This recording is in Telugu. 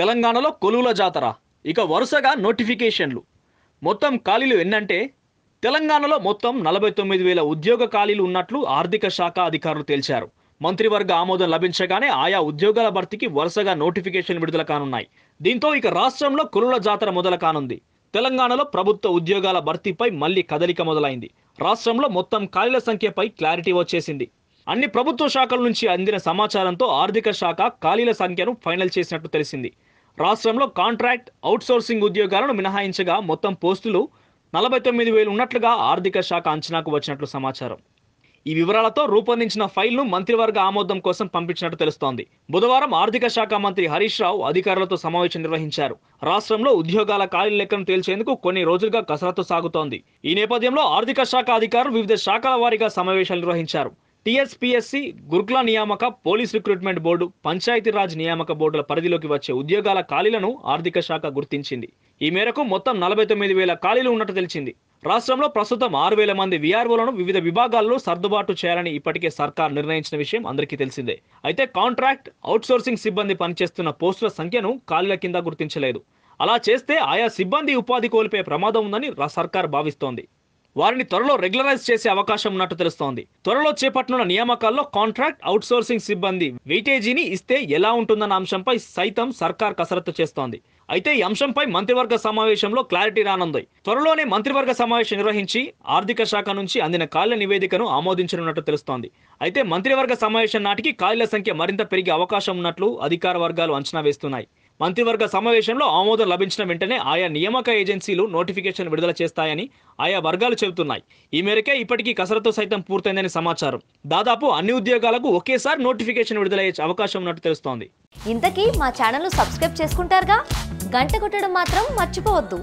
తెలంగాణలో కొలువుల జాతర ఇక వరుసగా నోటిఫికేషన్లు మొత్తం ఖాళీలు ఎన్నంటే తెలంగాణలో మొత్తం నలభై తొమ్మిది వేల ఉద్యోగ ఖాళీలు ఉన్నట్లు ఆర్థిక శాఖ అధికారులు తేల్చారు మంత్రివర్గ ఆమోదం లభించగానే ఆయా ఉద్యోగాల భర్తీకి వరుసగా నోటిఫికేషన్ విడుదల కానున్నాయి దీంతో ఇక రాష్ట్రంలో కులుల జాతర మొదలు కానుంది తెలంగాణలో ప్రభుత్వ ఉద్యోగాల భర్తీపై మళ్లీ కదలిక మొదలైంది రాష్ట్రంలో మొత్తం ఖాళీల సంఖ్యపై క్లారిటీ వచ్చేసింది అన్ని ప్రభుత్వ శాఖల నుంచి అందిన సమాచారంతో ఆర్థిక శాఖ ఖాళీల సంఖ్యను ఫైనల్ చేసినట్టు తెలిసింది రాష్ట్రంలో కాంట్రాక్ట్ అవుట్సోర్సింగ్ ఉద్యోగాలను మినహాయించగా మొత్తం పోస్టులు నలభై తొమ్మిది వేలు ఉన్నట్లుగా ఆర్థిక శాఖ అంచనాకు వచ్చినట్లు సమాచారం ఈ వివరాలతో రూపొందించిన ఫైల్ను మంత్రివర్గ ఆమోదం కోసం పంపించినట్టు తెలుస్తోంది బుధవారం ఆర్థిక శాఖ మంత్రి హరీష్ రావు అధికారులతో సమావేశం నిర్వహించారు రాష్ట్రంలో ఉద్యోగాల ఖాళీ లెక్కను తేల్చేందుకు కొన్ని రోజులుగా కసరత్తు సాగుతోంది ఈ నేపథ్యంలో ఆర్థిక శాఖ అధికారులు వివిధ శాఖల వారీగా సమావేశాలు నిర్వహించారు టీఎస్పీఎస్సీ గుర్గ్ల నియామక పోలీస్ రిక్రూట్మెంట్ బోర్డు పంచాయతీరాజ్ నియామక బోర్డుల పరిధిలోకి వచ్చే ఉద్యోగాల ఖాళీలను ఆర్థిక శాఖ గుర్తించింది ఈ మేరకు మొత్తం నలభై తొమ్మిది వేల ఖాళీలు ఉన్నట్టు తెలిసింది రాష్ట్రంలో ప్రస్తుతం ఆరు వేల మంది విఆర్ఓలను వివిధ విభాగాల్లో సర్దుబాటు చేయాలని ఇప్పటికే సర్కార్ నిర్ణయించిన విషయం అందరికీ తెలిసిందే అయితే కాంట్రాక్ట్ అవుట్సోర్సింగ్ సిబ్బంది పనిచేస్తున్న పోస్టుల సంఖ్యను ఖాళీల కింద గుర్తించలేదు అలా చేస్తే ఆయా సిబ్బంది ఉపాధి కోల్పోయే ప్రమాదం ఉందని సర్కార్ భావిస్తోంది వారిని త్వరలో రెగ్యులరైజ్ చేసే అవకాశం ఉన్నట్టు తెలుస్తోంది త్వరలో చేపట్టనున్న నియామకాల్లో కాంట్రాక్ట్ అవుట్సోర్సింగ్ సిబ్బంది వెయిటేజీని ఇస్తే ఎలా ఉంటుందన్న అంశంపై సైతం సర్కార్ కసరత్తు చేస్తోంది అయితే ఈ అంశంపై మంత్రివర్గ సమావేశంలో క్లారిటీ రానుంది త్వరలోనే మంత్రివర్గ సమావేశం నిర్వహించి ఆర్థిక శాఖ నుంచి అందిన కాళ్ల నివేదికను ఆమోదించనున్నట్టు తెలుస్తోంది అయితే మంత్రివర్గ సమావేశం నాటికి కాళ్ల సంఖ్య మరింత పెరిగే అవకాశం ఉన్నట్లు అధికార వర్గాలు అంచనా వేస్తున్నాయి మంత్రివర్గ సమావేశంలో ఆమోదం లభించిన వెంటనే ఆయా నియామక ఏజెన్సీలు నోటిఫికేషన్ విడుదల చేస్తాయని ఆయా వర్గాలు చెబుతున్నాయి ఈ మేరకే ఇప్పటికీ కసరత్తు సైతం పూర్తయిందని సమాచారం దాదాపు అన్ని ఉద్యోగాలకు ఒకేసారి నోటిఫికేషన్ విడుదలయ్యే అవకాశం ఉన్నట్టు తెలుస్తోంది ఇంతకీ మా ఛానల్ సబ్స్క్రైబ్ చేసుకుంటారుగా గంట కొట్టడం మాత్రం మర్చిపోవద్దు